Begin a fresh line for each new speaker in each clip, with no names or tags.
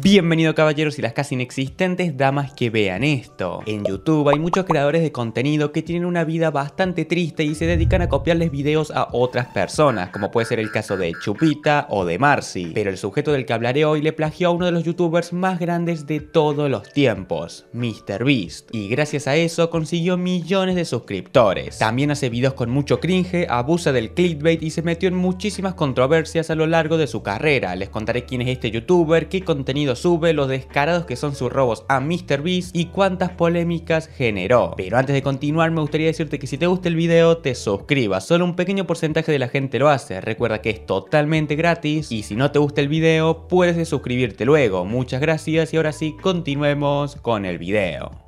Bienvenido caballeros y las casi inexistentes damas que vean esto. En YouTube hay muchos creadores de contenido que tienen una vida bastante triste y se dedican a copiarles videos a otras personas, como puede ser el caso de Chupita o de Marcy. Pero el sujeto del que hablaré hoy le plagió a uno de los youtubers más grandes de todos los tiempos, MrBeast. Y gracias a eso consiguió millones de suscriptores. También hace videos con mucho cringe, abusa del clickbait y se metió en muchísimas controversias a lo largo de su carrera. Les contaré quién es este youtuber, qué contenido sube, los descarados que son sus robos a MrBeast y cuántas polémicas generó. Pero antes de continuar me gustaría decirte que si te gusta el video te suscribas, solo un pequeño porcentaje de la gente lo hace, recuerda que es totalmente gratis y si no te gusta el video puedes suscribirte luego, muchas gracias y ahora sí continuemos con el video.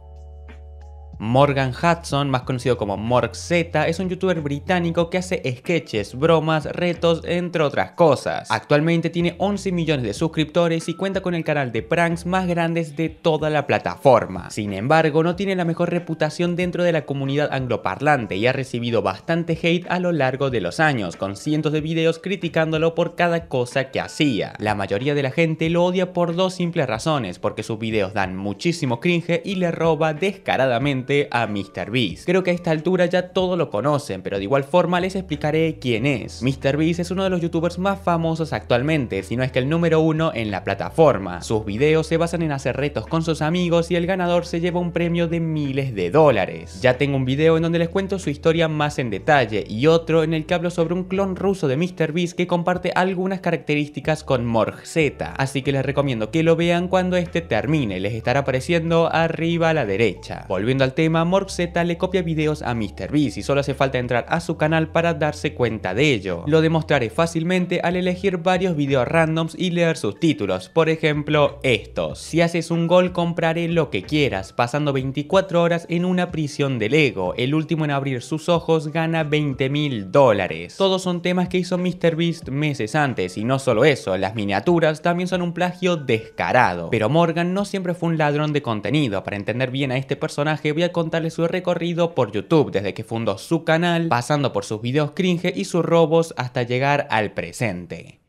Morgan Hudson, más conocido como Morg es un youtuber británico que hace sketches, bromas, retos, entre otras cosas. Actualmente tiene 11 millones de suscriptores y cuenta con el canal de pranks más grandes de toda la plataforma. Sin embargo, no tiene la mejor reputación dentro de la comunidad angloparlante y ha recibido bastante hate a lo largo de los años, con cientos de videos criticándolo por cada cosa que hacía. La mayoría de la gente lo odia por dos simples razones, porque sus videos dan muchísimo cringe y le roba descaradamente a MrBeast. Creo que a esta altura ya todos lo conocen, pero de igual forma les explicaré quién es. MrBeast es uno de los youtubers más famosos actualmente, si no es que el número uno en la plataforma. Sus videos se basan en hacer retos con sus amigos y el ganador se lleva un premio de miles de dólares. Ya tengo un video en donde les cuento su historia más en detalle y otro en el que hablo sobre un clon ruso de MrBeast que comparte algunas características con Morg así que les recomiendo que lo vean cuando este termine, les estará apareciendo arriba a la derecha. Volviendo al tema, Morg Z le copia videos a MrBeast y solo hace falta entrar a su canal para darse cuenta de ello. Lo demostraré fácilmente al elegir varios videos randoms y leer sus títulos, por ejemplo estos. Si haces un gol compraré lo que quieras, pasando 24 horas en una prisión de Lego, el último en abrir sus ojos gana 20 mil dólares. Todos son temas que hizo MrBeast meses antes y no solo eso, las miniaturas también son un plagio descarado. Pero Morgan no siempre fue un ladrón de contenido, para entender bien a este personaje voy a contarle su recorrido por YouTube desde que fundó su canal, pasando por sus videos cringe y sus robos hasta llegar al presente.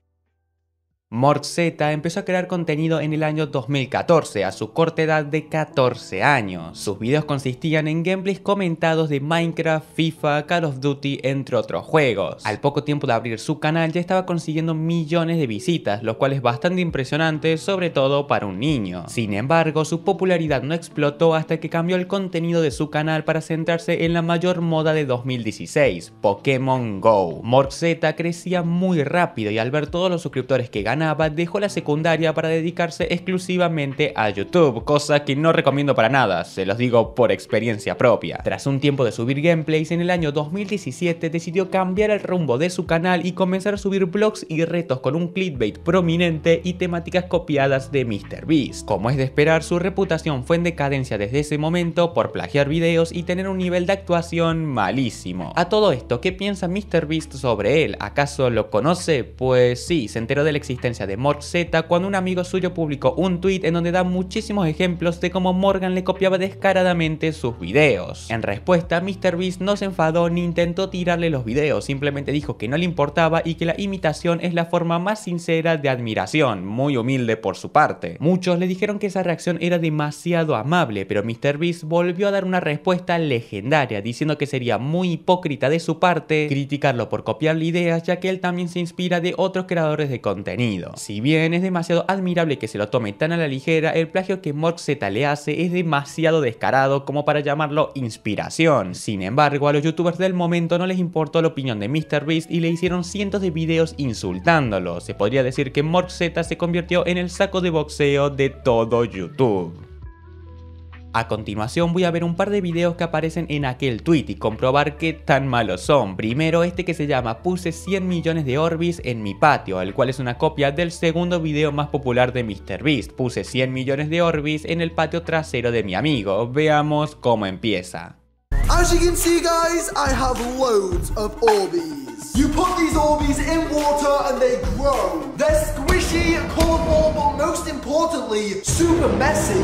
Mortzeta empezó a crear contenido en el año 2014, a su corta edad de 14 años. Sus videos consistían en gameplays comentados de Minecraft, FIFA, Call of Duty, entre otros juegos. Al poco tiempo de abrir su canal ya estaba consiguiendo millones de visitas, lo cual es bastante impresionante, sobre todo para un niño. Sin embargo, su popularidad no explotó hasta que cambió el contenido de su canal para centrarse en la mayor moda de 2016, Pokémon GO. Mortzeta crecía muy rápido y al ver todos los suscriptores que ganaba, dejó la secundaria para dedicarse exclusivamente a YouTube, cosa que no recomiendo para nada, se los digo por experiencia propia. Tras un tiempo de subir gameplays, en el año 2017 decidió cambiar el rumbo de su canal y comenzar a subir blogs y retos con un clickbait prominente y temáticas copiadas de MrBeast. Como es de esperar, su reputación fue en decadencia desde ese momento por plagiar videos y tener un nivel de actuación malísimo. A todo esto, ¿qué piensa MrBeast sobre él? ¿Acaso lo conoce? Pues sí, se enteró del la existencia de Morg Z cuando un amigo suyo publicó un tweet en donde da muchísimos ejemplos de cómo Morgan le copiaba descaradamente sus videos. En respuesta, MrBeast no se enfadó ni intentó tirarle los videos, simplemente dijo que no le importaba y que la imitación es la forma más sincera de admiración, muy humilde por su parte. Muchos le dijeron que esa reacción era demasiado amable, pero MrBeast volvió a dar una respuesta legendaria, diciendo que sería muy hipócrita de su parte criticarlo por copiarle ideas, ya que él también se inspira de otros creadores de contenido. Si bien es demasiado admirable que se lo tome tan a la ligera, el plagio que Mork le hace es demasiado descarado como para llamarlo inspiración. Sin embargo, a los youtubers del momento no les importó la opinión de MrBeast y le hicieron cientos de videos insultándolo. Se podría decir que Mork se convirtió en el saco de boxeo de todo YouTube. A continuación voy a ver un par de videos que aparecen en aquel tweet y comprobar qué tan malos son. Primero este que se llama Puse 100 millones de Orbis en mi patio, el cual es una copia del segundo video más popular de MrBeast. Puse 100 millones de Orbis en el patio trasero de mi amigo. Veamos cómo empieza. As guys, I have loads of Orbis. You put these in water and squishy, colorful, most importantly, super messy.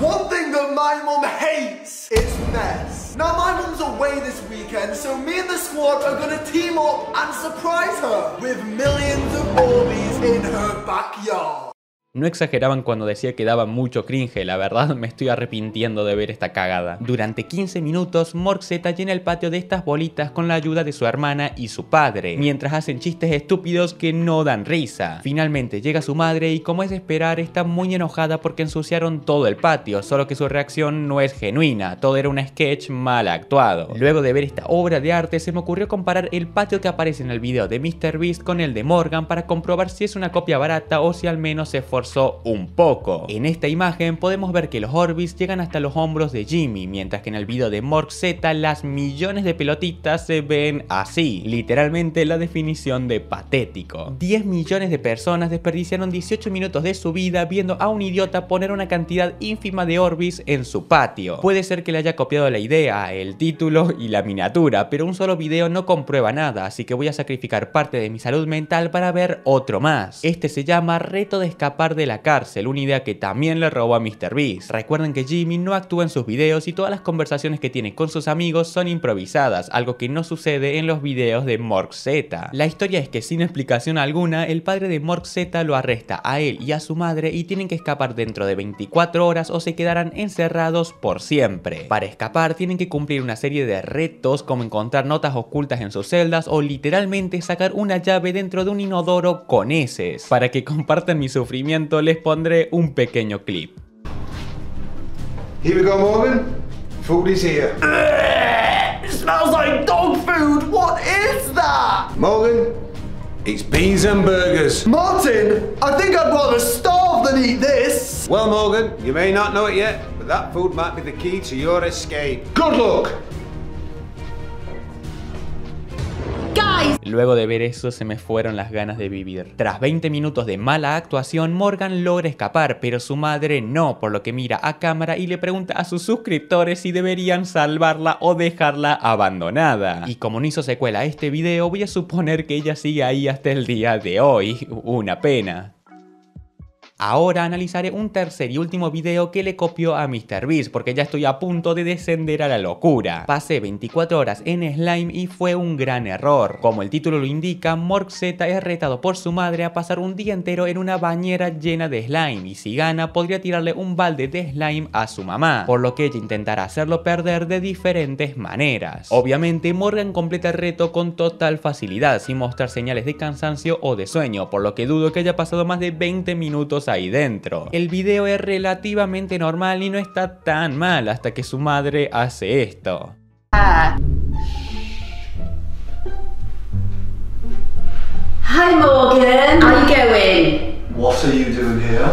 one my mum hates is mess. Now my mum's away this weekend, so me and the squad are gonna team up and surprise her with millions of Barbies in her backyard. No exageraban cuando decía que daba mucho cringe, la verdad me estoy arrepintiendo de ver esta cagada. Durante 15 minutos, Morgzeta llena el patio de estas bolitas con la ayuda de su hermana y su padre, mientras hacen chistes estúpidos que no dan risa. Finalmente llega su madre y como es de esperar está muy enojada porque ensuciaron todo el patio, solo que su reacción no es genuina, todo era un sketch mal actuado. Luego de ver esta obra de arte se me ocurrió comparar el patio que aparece en el video de Beast con el de Morgan para comprobar si es una copia barata o si al menos se forma un poco. En esta imagen podemos ver que los Orbis llegan hasta los hombros de Jimmy, mientras que en el video de Morgzeta Z las millones de pelotitas se ven así, literalmente la definición de patético. 10 millones de personas desperdiciaron 18 minutos de su vida viendo a un idiota poner una cantidad ínfima de Orbis en su patio. Puede ser que le haya copiado la idea, el título y la miniatura, pero un solo video no comprueba nada, así que voy a sacrificar parte de mi salud mental para ver otro más. Este se llama Reto de escapar de la cárcel, una idea que también le robó a Mr. Beast. Recuerden que Jimmy no actúa en sus videos y todas las conversaciones que tiene con sus amigos son improvisadas, algo que no sucede en los videos de Morg Z. La historia es que sin explicación alguna, el padre de Morg lo arresta a él y a su madre y tienen que escapar dentro de 24 horas o se quedarán encerrados por siempre. Para escapar tienen que cumplir una serie de retos como encontrar notas ocultas en sus celdas o literalmente sacar una llave dentro de un inodoro con heces. Para que compartan mi sufrimiento momento les pondré un pequeño clip. Here we go, Morgan. Food is here. It smells like dog food. What is that? Morgan, it's beans and burgers. Martin, I think I'd rather starve than eat this. Well, Morgan, you may not know it yet, but that food might be the key to your escape. Good luck. Luego de ver eso se me fueron las ganas de vivir. Tras 20 minutos de mala actuación, Morgan logra escapar, pero su madre no, por lo que mira a cámara y le pregunta a sus suscriptores si deberían salvarla o dejarla abandonada. Y como no hizo secuela a este video, voy a suponer que ella sigue ahí hasta el día de hoy. Una pena. Ahora analizaré un tercer y último video que le copió a Beast, porque ya estoy a punto de descender a la locura. Pasé 24 horas en Slime y fue un gran error. Como el título lo indica, Morg Z es retado por su madre a pasar un día entero en una bañera llena de slime, y si gana podría tirarle un balde de slime a su mamá, por lo que ella intentará hacerlo perder de diferentes maneras. Obviamente, Morgan completa el reto con total facilidad, sin mostrar señales de cansancio o de sueño, por lo que dudo que haya pasado más de 20 minutos ahí dentro. El video es relativamente normal y no está tan mal hasta que su madre hace esto. Hi Morgan, how are you going? What are you doing here?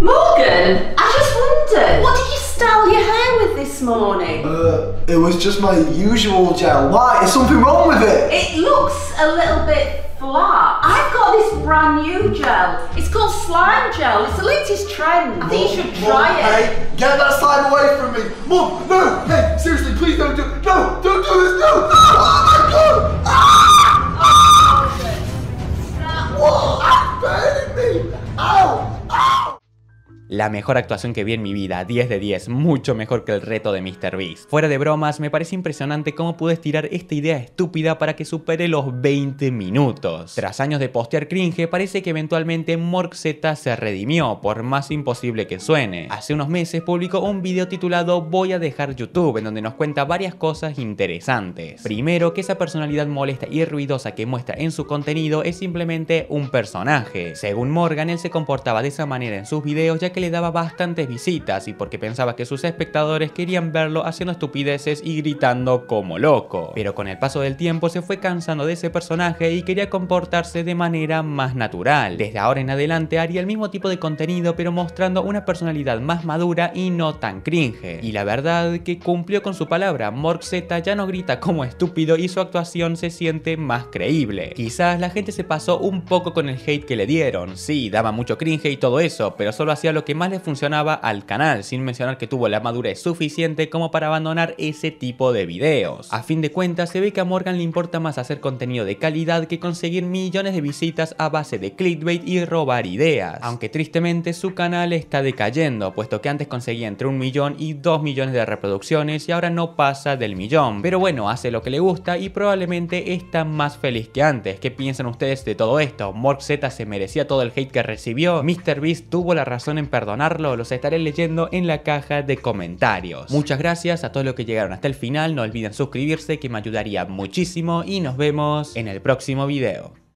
Morgan, I just wondered, what did you style your hair with this morning? Uh, it was just my usual gel. Why? Is something wrong with it? It looks a little bit flat. brand new gel. It's called slime gel. It's the latest trend. I think you should try Mom, it. Hey, get that slime away from me. Mum, no, hey, seriously, please don't do it. No, don't do this, no. la mejor actuación que vi en mi vida, 10 de 10, mucho mejor que el reto de Mr. Beast. Fuera de bromas, me parece impresionante cómo pude estirar esta idea estúpida para que supere los 20 minutos. Tras años de postear cringe, parece que eventualmente Morg se redimió, por más imposible que suene. Hace unos meses publicó un video titulado Voy a dejar YouTube, en donde nos cuenta varias cosas interesantes. Primero, que esa personalidad molesta y ruidosa que muestra en su contenido es simplemente un personaje. Según Morgan, él se comportaba de esa manera en sus videos ya que le daba bastantes visitas y porque pensaba que sus espectadores querían verlo haciendo estupideces y gritando como loco. Pero con el paso del tiempo se fue cansando de ese personaje y quería comportarse de manera más natural. Desde ahora en adelante haría el mismo tipo de contenido pero mostrando una personalidad más madura y no tan cringe. Y la verdad que cumplió con su palabra, Mork ya no grita como estúpido y su actuación se siente más creíble. Quizás la gente se pasó un poco con el hate que le dieron, sí, daba mucho cringe y todo eso, pero solo hacía lo que más le funcionaba al canal, sin mencionar que tuvo la madurez suficiente como para abandonar ese tipo de videos. A fin de cuentas, se ve que a Morgan le importa más hacer contenido de calidad que conseguir millones de visitas a base de clickbait y robar ideas. Aunque tristemente su canal está decayendo, puesto que antes conseguía entre un millón y dos millones de reproducciones y ahora no pasa del millón. Pero bueno, hace lo que le gusta y probablemente está más feliz que antes. ¿Qué piensan ustedes de todo esto? ¿Morg Z se merecía todo el hate que recibió? beast tuvo la razón en perdonarlo, los estaré leyendo en la caja de comentarios. Muchas gracias a todos los que llegaron hasta el final, no olviden suscribirse que me ayudaría muchísimo y nos vemos en el próximo video.